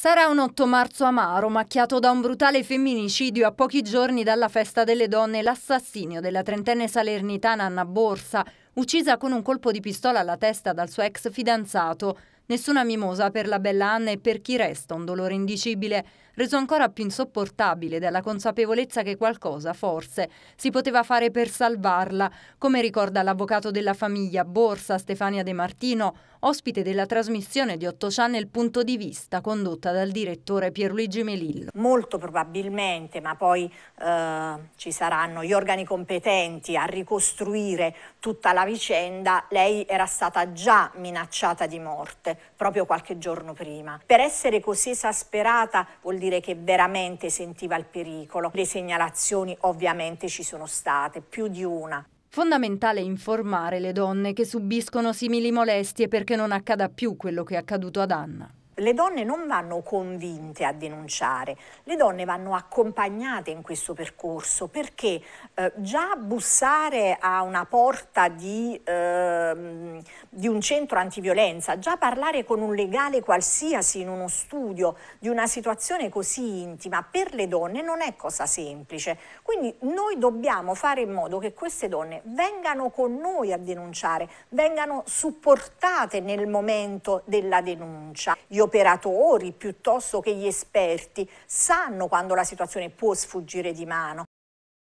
Sarà un 8 marzo amaro, macchiato da un brutale femminicidio a pochi giorni dalla festa delle donne, l'assassinio della trentenne salernitana Anna Borsa, uccisa con un colpo di pistola alla testa dal suo ex fidanzato. Nessuna mimosa per la bella Anna e per chi resta un dolore indicibile, reso ancora più insopportabile dalla consapevolezza che qualcosa, forse, si poteva fare per salvarla, come ricorda l'avvocato della famiglia Borsa Stefania De Martino, ospite della trasmissione di 8 Channel Punto di Vista, condotta dal direttore Pierluigi Melillo. Molto probabilmente, ma poi eh, ci saranno gli organi competenti a ricostruire tutta la vicenda, lei era stata già minacciata di morte proprio qualche giorno prima. Per essere così esasperata vuol dire che veramente sentiva il pericolo. Le segnalazioni ovviamente ci sono state, più di una. Fondamentale informare le donne che subiscono simili molestie perché non accada più quello che è accaduto ad Anna le donne non vanno convinte a denunciare, le donne vanno accompagnate in questo percorso perché eh, già bussare a una porta di, eh, di, un centro antiviolenza, già parlare con un legale qualsiasi in uno studio di una situazione così intima per le donne non è cosa semplice. Quindi noi dobbiamo fare in modo che queste donne vengano con noi a denunciare, vengano supportate nel momento della denuncia. Io operatori piuttosto che gli esperti sanno quando la situazione può sfuggire di mano.